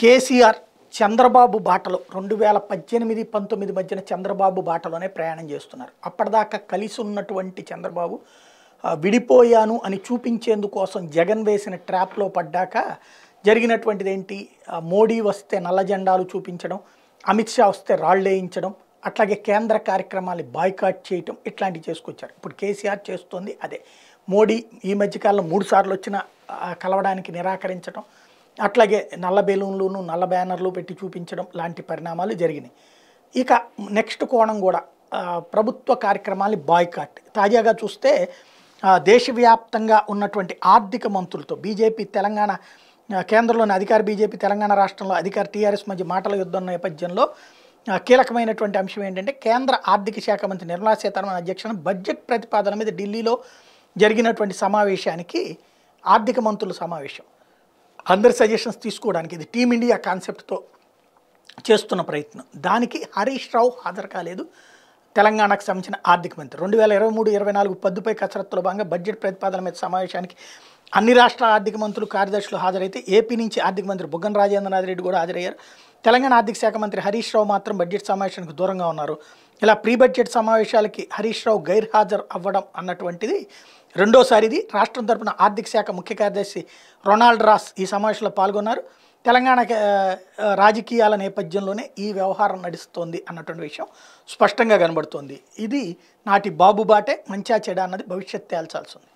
కేసీఆర్ చంద్రబాబు బాటలో రెండు వేల పద్దెనిమిది పంతొమ్మిది మధ్యన చంద్రబాబు బాటలోనే ప్రయాణం చేస్తున్నారు అప్పటిదాకా కలిసి ఉన్నటువంటి చంద్రబాబు విడిపోయాను అని చూపించేందుకోసం జగన్ వేసిన ట్రాప్లో పడ్డాక జరిగినటువంటిది ఏంటి మోడీ వస్తే నల్ల జెండాలు చూపించడం అమిత్ షా వస్తే రాళ్ళేయించడం అట్లాగే కేంద్ర కార్యక్రమాలు బాయ్కాట్ చేయటం ఇట్లాంటివి చేసుకొచ్చారు ఇప్పుడు కేసీఆర్ చేస్తోంది అదే మోడీ ఈ మధ్యకాలంలో మూడు సార్లు వచ్చిన కలవడానికి నిరాకరించడం అట్లాగే నల్ల బెలూన్లును నల్ల బ్యానర్లు పెట్టి చూపించడం లాంటి పరిణామాలు జరిగినాయి ఇక నెక్స్ట్ కోణం కూడా ప్రభుత్వ కార్యక్రమాలు బాయ్కాట్ తాజాగా చూస్తే దేశవ్యాప్తంగా ఉన్నటువంటి ఆర్థిక మంత్రులతో బీజేపీ తెలంగాణ కేంద్రంలోని అధికార బీజేపీ తెలంగాణ రాష్ట్రంలో అధికార టీఆర్ఎస్ మధ్య మాటల యుద్ధం నేపథ్యంలో కీలకమైనటువంటి అంశం ఏంటంటే కేంద్ర ఆర్థిక శాఖ మంత్రి నిర్మలా సీతారామన్ అధ్యక్షన బడ్జెట్ ప్రతిపాదన మీద ఢిల్లీలో జరిగినటువంటి సమావేశానికి ఆర్థిక మంత్రుల సమావేశం అందరి సజెషన్స్ తీసుకోవడానికి ఇది టీమిండియా కాన్సెప్ట్తో చేస్తున్న ప్రయత్నం దానికి హరీష్ రావు హాజరు కాలేదు తెలంగాణకు సంబంధించిన ఆర్థిక మంత్రి రెండు వేల ఇరవై మూడు ఇరవై నాలుగు పద్దుపై కసరత్తులో భాగంగా బడ్జెట్ ప్రతిపాదన మీద సమావేశానికి అన్ని రాష్ట్ర ఆర్థిక మంత్రులు కార్యదర్శులు హాజరైతే ఏపీ నుంచి ఆర్థిక మంత్రి బుగ్గన రాజేంద్రనాథ్ రెడ్డి కూడా హాజరయ్యారు తెలంగాణ ఆర్థిక శాఖ మంత్రి హరీష్ రావు మాత్రం బడ్జెట్ సమావేశానికి దూరంగా ఉన్నారు ఇలా ప్రీ బడ్జెట్ సమావేశాలకి హరీష్ రావు గైర్హాజరు అవ్వడం అన్నటువంటిది రెండోసారి ఇది రాష్ట్రం తరపున ఆర్థిక శాఖ ముఖ్య కార్యదర్శి రొనాల్డ్ రాస్ ఈ సమావేశంలో పాల్గొన్నారు తెలంగాణ రాజకీయాల నేపథ్యంలోనే ఈ వ్యవహారం నడుస్తోంది అన్నటువంటి విషయం స్పష్టంగా కనబడుతోంది ఇది నాటి బాబు బాటే మంచా చెడ అన్నది భవిష్యత్ తేల్చాల్సి ఉంది